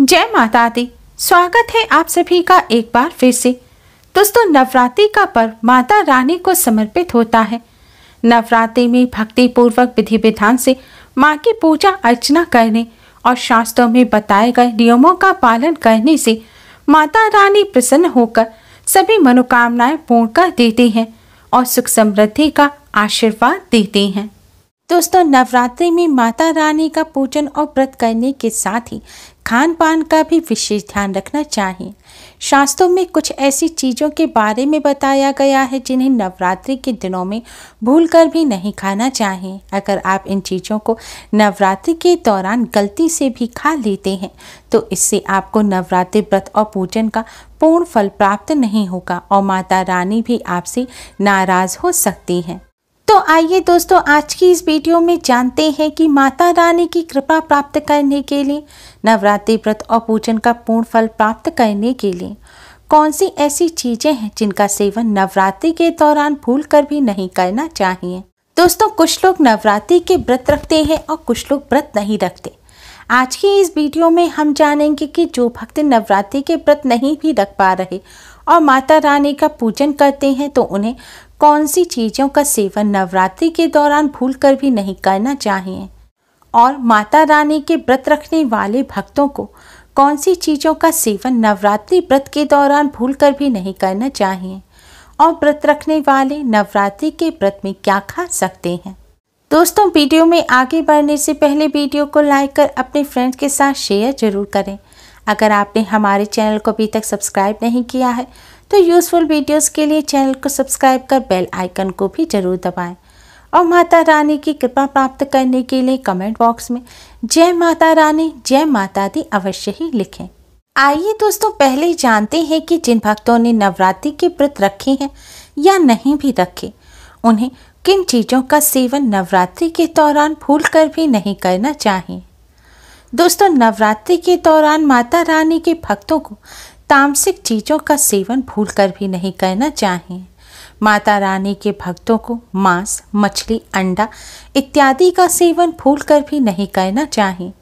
जय माता दी स्वागत है आप सभी का एक बार फिर से दोस्तों नवरात्रि का पर्व माता रानी को समर्पित होता है नवरात्रि में भक्तिपूर्वक विधि विधान से माँ की पूजा अर्चना करने और शास्त्रों में बताए गए नियमों का पालन करने से माता रानी प्रसन्न होकर सभी मनोकामनाएं पूर्ण कर देती हैं और सुख समृद्धि का आशीर्वाद देती हैं दोस्तों नवरात्रि में माता रानी का पूजन और व्रत करने के साथ ही खान पान का भी विशेष ध्यान रखना चाहिए शास्त्रों में कुछ ऐसी चीज़ों के बारे में बताया गया है जिन्हें नवरात्रि के दिनों में भूल कर भी नहीं खाना चाहिए अगर आप इन चीज़ों को नवरात्रि के दौरान गलती से भी खा लेते हैं तो इससे आपको नवरात्रि व्रत और पूजन का पूर्ण फल प्राप्त नहीं होगा और माता रानी भी आपसे नाराज़ हो सकती हैं तो आइए दोस्तों आज की इस वीडियो में जानते हैं कि माता रानी की कृपा प्राप्त करने के लिए नवरात्रि व्रत और पूजन का पूर्ण फल प्राप्त करने के लिए कौन सी ऐसी चीज़ें हैं जिनका सेवन नवरात्रि के दौरान भूल कर भी नहीं करना चाहिए दोस्तों कुछ लोग नवरात्रि के व्रत रखते हैं और कुछ लोग व्रत नहीं रखते आज की इस वीडियो में हम जानेंगे कि जो भक्त नवरात्रि के व्रत नहीं भी रख पा रहे और माता रानी का पूजन करते हैं तो उन्हें कौन सी चीज़ों का सेवन नवरात्रि के दौरान भूल कर भी नहीं करना चाहिए और माता रानी के व्रत रखने वाले भक्तों को कौन सी चीज़ों का सेवन नवरात्रि व्रत के दौरान भूल कर भी नहीं करना चाहिए और व्रत रखने वाले नवरात्रि के व्रत में क्या खा सकते हैं दोस्तों वीडियो में आगे बढ़ने से पहले वीडियो को लाइक कर अपने फ्रेंड्स के साथ शेयर जरूर करें अगर आपने हमारे चैनल को अभी तक सब्सक्राइब नहीं किया है तो यूज़फुल वीडियोस के लिए चैनल को सब्सक्राइब कर बेल आइकन को भी ज़रूर दबाएं और माता रानी की कृपा प्राप्त करने के लिए कमेंट बॉक्स में जय माता रानी जय माता दी अवश्य ही लिखें आइए दोस्तों पहले जानते हैं कि जिन भक्तों ने नवरात्रि के व्रत रखे हैं या नहीं भी रखे उन्हें किन चीज़ों का सेवन नवरात्रि के दौरान भूल कर भी नहीं करना चाहिए दोस्तों नवरात्रि के दौरान माता रानी के भक्तों को तामसिक चीज़ों का सेवन भूलकर भी नहीं करना चाहिए माता रानी के भक्तों को मांस मछली अंडा इत्यादि का सेवन भूलकर भी नहीं करना चाहिए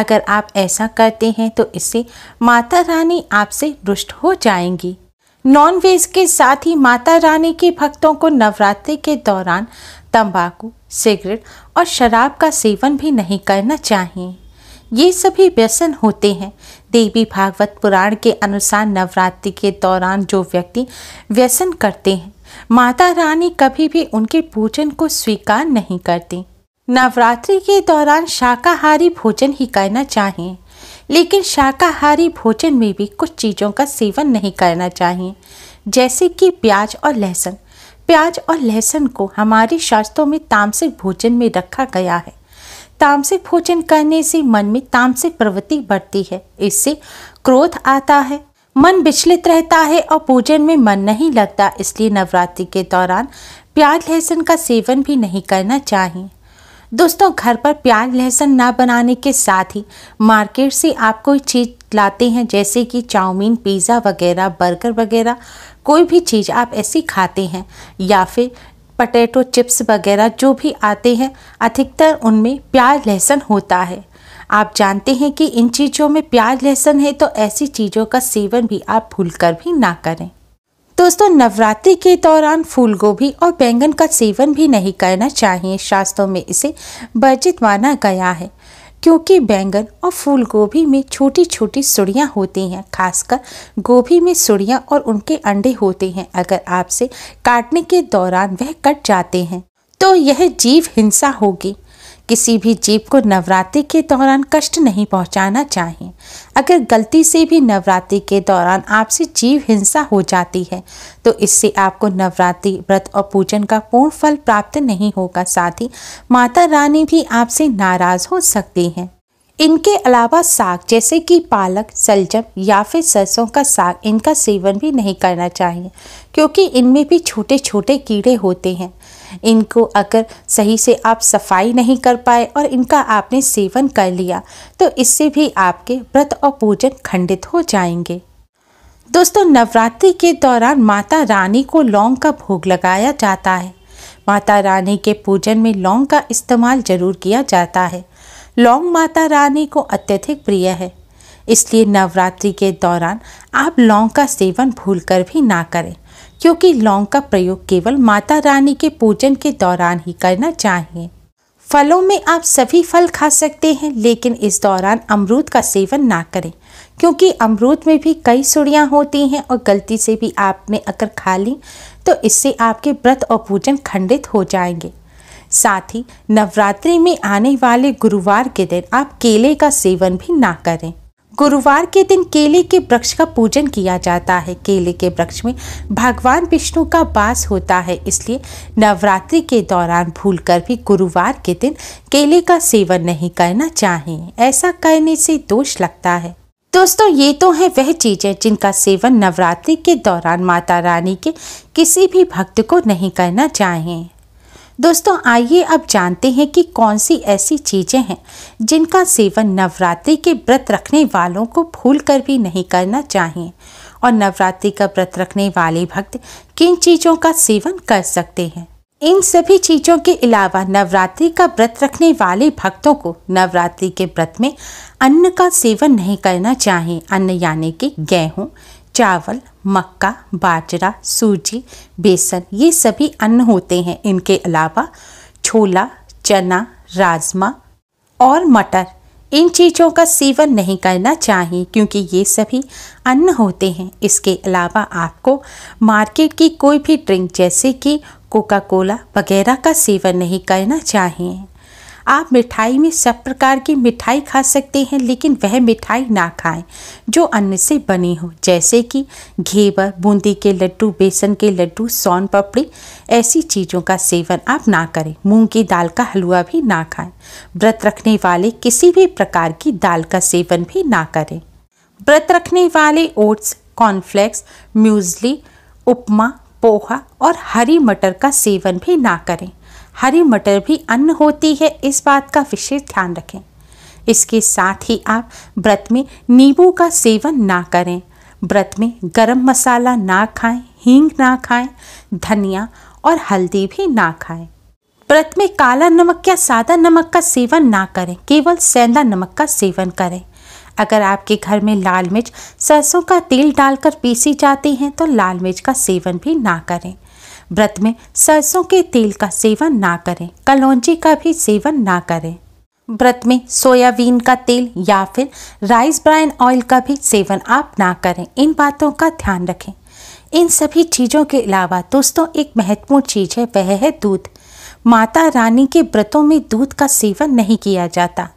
अगर आप ऐसा करते हैं तो इससे माता रानी आपसे रुष्ट हो जाएंगी नॉनवेज के साथ ही माता रानी के भक्तों को नवरात्रि के दौरान तंबाकू सिगरेट और शराब का सेवन भी नहीं करना चाहिए ये सभी व्यसन होते हैं देवी भागवत पुराण के अनुसार नवरात्रि के दौरान जो व्यक्ति व्यसन करते हैं माता रानी कभी भी उनके पूजन को स्वीकार नहीं करती नवरात्रि के दौरान शाकाहारी भोजन ही करना चाहिए लेकिन शाकाहारी भोजन में भी कुछ चीज़ों का सेवन नहीं करना चाहिए जैसे कि प्याज और लहसुन प्याज और लहसुन को हमारे शास्त्रों में तामसिक भोजन में रखा गया है तामसिक भोजन करने से मन में तामसिक प्रवृत्ति बढ़ती है इससे क्रोध आता है मन विचलित रहता है और भोजन में मन नहीं लगता इसलिए नवरात्रि के दौरान प्याज लहसुन का सेवन भी नहीं करना चाहिए दोस्तों घर पर प्याज लहसुन ना बनाने के साथ ही मार्केट से आप कोई चीज़ लाते हैं जैसे कि चाउमीन पिज़्ज़ा वगैरह बर्गर वगैरह कोई भी चीज़ आप ऐसी खाते हैं या फिर पटेटो चिप्स वगैरह जो भी आते हैं अधिकतर उनमें प्याज लहसुन होता है आप जानते हैं कि इन चीज़ों में प्याज लहसुन है तो ऐसी चीज़ों का सेवन भी आप भूल कर भी ना करें दोस्तों नवरात्रि के दौरान फूल गोभी और बैंगन का सेवन भी नहीं करना चाहिए शास्त्रों में इसे वर्जित माना गया है क्योंकि बैंगन और फूल गोभी में छोटी छोटी सुड़ियाँ होती हैं खासकर गोभी में सुड़ियाँ और उनके अंडे होते हैं अगर आपसे काटने के दौरान वह कट जाते हैं तो यह जीव हिंसा होगी किसी भी जीव को नवरात्रि के दौरान कष्ट नहीं पहुंचाना चाहिए अगर गलती से भी नवरात्रि के दौरान आपसे जीव हिंसा हो जाती है तो इससे आपको नवरात्रि व्रत और पूजन का पूर्ण फल प्राप्त नहीं होगा साथ ही माता रानी भी आपसे नाराज़ हो सकती हैं इनके अलावा साग जैसे कि पालक सलजम या फिर सरसों का साग इनका सेवन भी नहीं करना चाहिए क्योंकि इनमें भी छोटे छोटे कीड़े होते हैं इनको अगर सही से आप सफाई नहीं कर पाए और इनका आपने सेवन कर लिया तो इससे भी आपके व्रत और पूजन खंडित हो जाएंगे दोस्तों नवरात्रि के दौरान माता रानी को लौंग का भोग लगाया जाता है माता रानी के पूजन में लौंग का इस्तेमाल ज़रूर किया जाता है लौंग माता रानी को अत्यधिक प्रिय है इसलिए नवरात्रि के दौरान आप लौंग का सेवन भूलकर भी ना करें क्योंकि लौंग का प्रयोग केवल माता रानी के पूजन के दौरान ही करना चाहिए फलों में आप सभी फल खा सकते हैं लेकिन इस दौरान अमरूद का सेवन ना करें क्योंकि अमरूद में भी कई सुड़ियाँ होती हैं और गलती से भी आपने अगर खा ली तो इससे आपके व्रत और पूजन खंडित हो जाएंगे साथ ही नवरात्रि में आने वाले गुरुवार के दिन आप केले का सेवन भी ना करें गुरुवार के दिन केले के वृक्ष का पूजन किया जाता है केले के वृक्ष में भगवान विष्णु का वास होता है इसलिए नवरात्रि के दौरान भूलकर भी गुरुवार के दिन केले का सेवन नहीं करना चाहिए ऐसा करने से दोष लगता है दोस्तों ये तो है वह चीज़ें जिनका सेवन नवरात्रि के दौरान माता रानी के किसी भी भक्त को नहीं करना चाहिए दोस्तों आइए अब जानते हैं कि कौन सी ऐसी चीज़ें हैं जिनका सेवन नवरात्रि के व्रत रखने वालों को भूल कर भी नहीं करना चाहिए और नवरात्रि का व्रत रखने वाले भक्त किन चीज़ों का सेवन कर सकते हैं इन सभी चीज़ों के अलावा नवरात्रि का व्रत रखने वाले भक्तों को नवरात्रि के व्रत में अन्न का सेवन नहीं करना चाहिए अन्न यानी कि गेहूँ चावल मक्का बाजरा सूजी बेसन ये सभी अन्न होते हैं इनके अलावा छोला चना राजमा और मटर इन चीज़ों का सेवन नहीं करना चाहिए क्योंकि ये सभी अन्न होते हैं इसके अलावा आपको मार्केट की कोई भी ड्रिंक जैसे कि कोका कोला वगैरह का सेवन नहीं करना चाहिए आप मिठाई में सब प्रकार की मिठाई खा सकते हैं लेकिन वह मिठाई ना खाएं जो अन्न से बनी हो जैसे कि घेवर बूंदी के लड्डू बेसन के लड्डू सोन पपड़ी ऐसी चीज़ों का सेवन आप ना करें मूंग की दाल का हलवा भी ना खाएं व्रत रखने वाले किसी भी प्रकार की दाल का सेवन भी ना करें व्रत रखने वाले oats cornflakes muesli upma poha और हरी मटर का सेवन भी ना करें हरी मटर भी अन्न होती है इस बात का विशेष ध्यान रखें इसके साथ ही आप व्रत में नींबू का सेवन ना करें व्रत में गरम मसाला ना खाएं हींग ना खाएं धनिया और हल्दी भी ना खाएं व्रत में काला नमक या सादा नमक का सेवन ना करें केवल सेंधा नमक का सेवन करें अगर आपके घर में लाल मिर्च सरसों का तेल डालकर पीसी जाती हैं तो लाल मिर्च का सेवन भी ना करें व्रत में सरसों के तेल का सेवन ना करें कलौजी का भी सेवन ना करें व्रत में सोयाबीन का तेल या फिर राइस ब्राइन ऑयल का भी सेवन आप ना करें इन बातों का ध्यान रखें इन सभी चीज़ों के अलावा दोस्तों एक महत्वपूर्ण चीज़ है वह है दूध माता रानी के व्रतों में दूध का सेवन नहीं किया जाता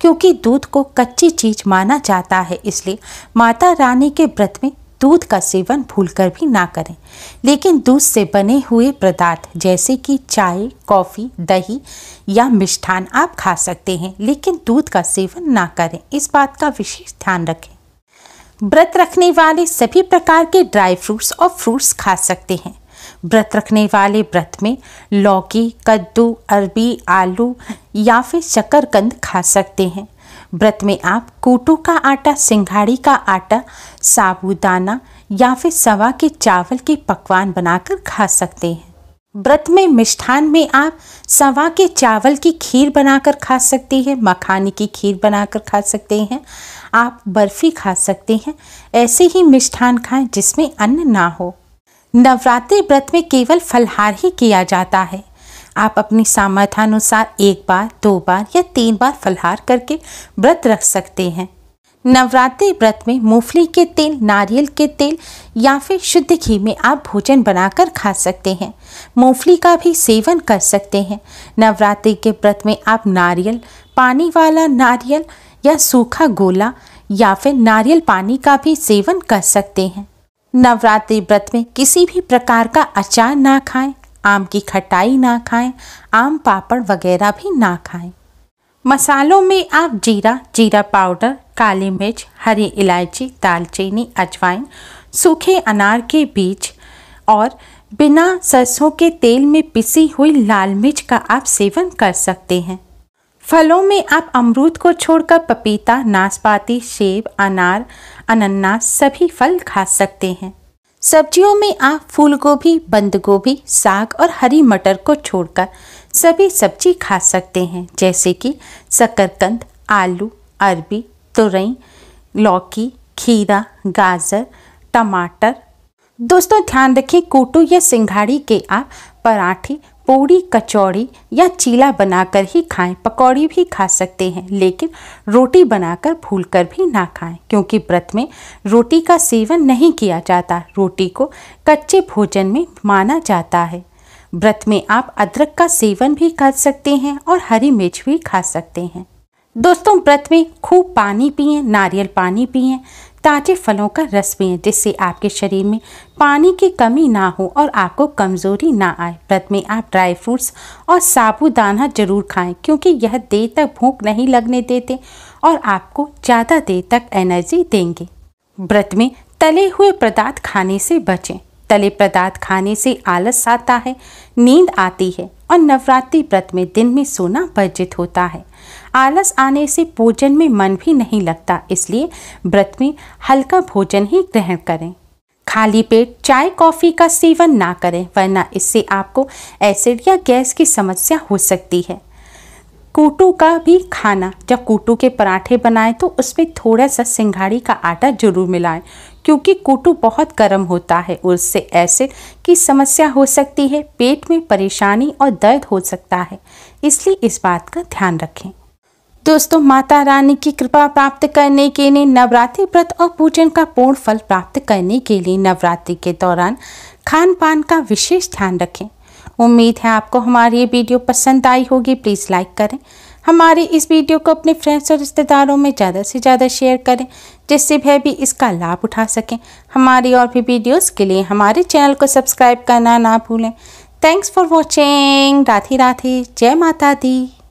क्योंकि दूध को कच्ची चीज माना जाता है इसलिए माता रानी के व्रत में दूध का सेवन भूलकर भी ना करें लेकिन दूध से बने हुए पदार्थ जैसे कि चाय कॉफ़ी दही या मिष्ठान आप खा सकते हैं लेकिन दूध का सेवन ना करें इस बात का विशेष ध्यान रखें व्रत रखने वाले सभी प्रकार के ड्राई फ्रूट्स और फ्रूट्स खा सकते हैं व्रत रखने वाले व्रत में लौकी कद्दू अरबी आलू या फिर शकरकंद खा सकते हैं व्रत में आप कोटू का आटा सिंघाड़ी का आटा साबुदाना या फिर सवा के चावल के पकवान बनाकर खा सकते हैं व्रत में मिष्ठान में आप सवा के चावल की खीर बनाकर खा सकते हैं मखाने की खीर बनाकर खा सकते हैं आप बर्फ़ी खा सकते हैं ऐसे ही मिष्ठान खाएं जिसमें अन्न ना हो नवरात्रि व्रत में केवल फलहार ही किया जाता है आप अपनी सामर्थ्यानुसार एक बार दो बार या तीन बार फलहार करके व्रत रख सकते हैं नवरात्रि व्रत में मूंगफली के तेल नारियल के तेल या फिर शुद्ध घी में आप भोजन बनाकर खा सकते हैं मूंगफली का भी सेवन कर सकते हैं नवरात्रि के व्रत में आप नारियल पानी वाला नारियल या सूखा गोला या फिर नारियल पानी का भी सेवन कर सकते हैं नवरात्रि व्रत में किसी भी प्रकार का अचार ना खाएं आम की खटाई ना खाएं, आम पापड़ वगैरह भी ना खाएं। मसालों में आप जीरा जीरा पाउडर काली मिर्च हरी इलायची दालचीनी अजवाइन सूखे अनार के बीज और बिना सरसों के तेल में पिसी हुई लाल मिर्च का आप सेवन कर सकते हैं फलों में आप अमरूद को छोड़कर पपीता नाशपाती सेब अनार अनन्नास सभी फल खा सकते हैं सब्जियों में आप फूल गोभी बंद गोभी साग और हरी मटर को छोड़कर सभी सब्जी खा सकते हैं जैसे कि शकरकंद आलू अरबी तुरई लौकी खीरा गाजर टमाटर दोस्तों ध्यान रखें कोटू या सिंघाड़ी के आप पराठे पूड़ी कचौड़ी या चीला बनाकर ही खाएं पकौड़ी भी खा सकते हैं लेकिन रोटी बनाकर भूलकर भी ना खाएं क्योंकि व्रत में रोटी का सेवन नहीं किया जाता रोटी को कच्चे भोजन में माना जाता है व्रत में आप अदरक का सेवन भी कर सकते हैं और हरी मिर्च भी खा सकते हैं दोस्तों व्रत में खूब पानी पिए नारियल पानी पिए ताजे फलों का रस पिए जिससे आपके शरीर में पानी की कमी ना हो और आपको कमज़ोरी ना आए व्रत में आप ड्राई फ्रूट्स और साबुदाना जरूर खाएं क्योंकि यह देर तक भूख नहीं लगने देते और आपको ज़्यादा देर तक एनर्जी देंगे व्रत में तले हुए पदार्थ खाने से बचें तले पदार्थ खाने से आलस आता है नींद आती है और नवरात्रि व्रत में दिन में सोना वर्जित होता है आलस आने से भोजन में मन भी नहीं लगता इसलिए व्रत में हल्का भोजन ही ग्रहण करें खाली पेट चाय कॉफ़ी का सेवन ना करें वरना इससे आपको एसिड या गैस की समस्या हो सकती है कूटू का भी खाना जब कूटू के पराठे बनाएं तो उसमें थोड़ा सा सिंघाड़ी का आटा जरूर मिलाएं क्योंकि कूटू बहुत गर्म होता है उससे एसिड की समस्या हो सकती है पेट में परेशानी और दर्द हो सकता है इसलिए इस बात का ध्यान रखें दोस्तों माता रानी की कृपा प्राप्त करने के लिए नवरात्रि व्रत और पूजन का पूर्ण फल प्राप्त करने के लिए नवरात्रि के दौरान खान पान का विशेष ध्यान रखें उम्मीद है आपको हमारी ये वीडियो पसंद आई होगी प्लीज़ लाइक करें हमारे इस वीडियो को अपने फ्रेंड्स और रिश्तेदारों में ज़्यादा से ज़्यादा शेयर करें जिससे वह भी इसका लाभ उठा सकें हमारी और भी वीडियोज़ के लिए हमारे चैनल को सब्सक्राइब करना ना भूलें thanks for watching Radhe Radhe जय माता दी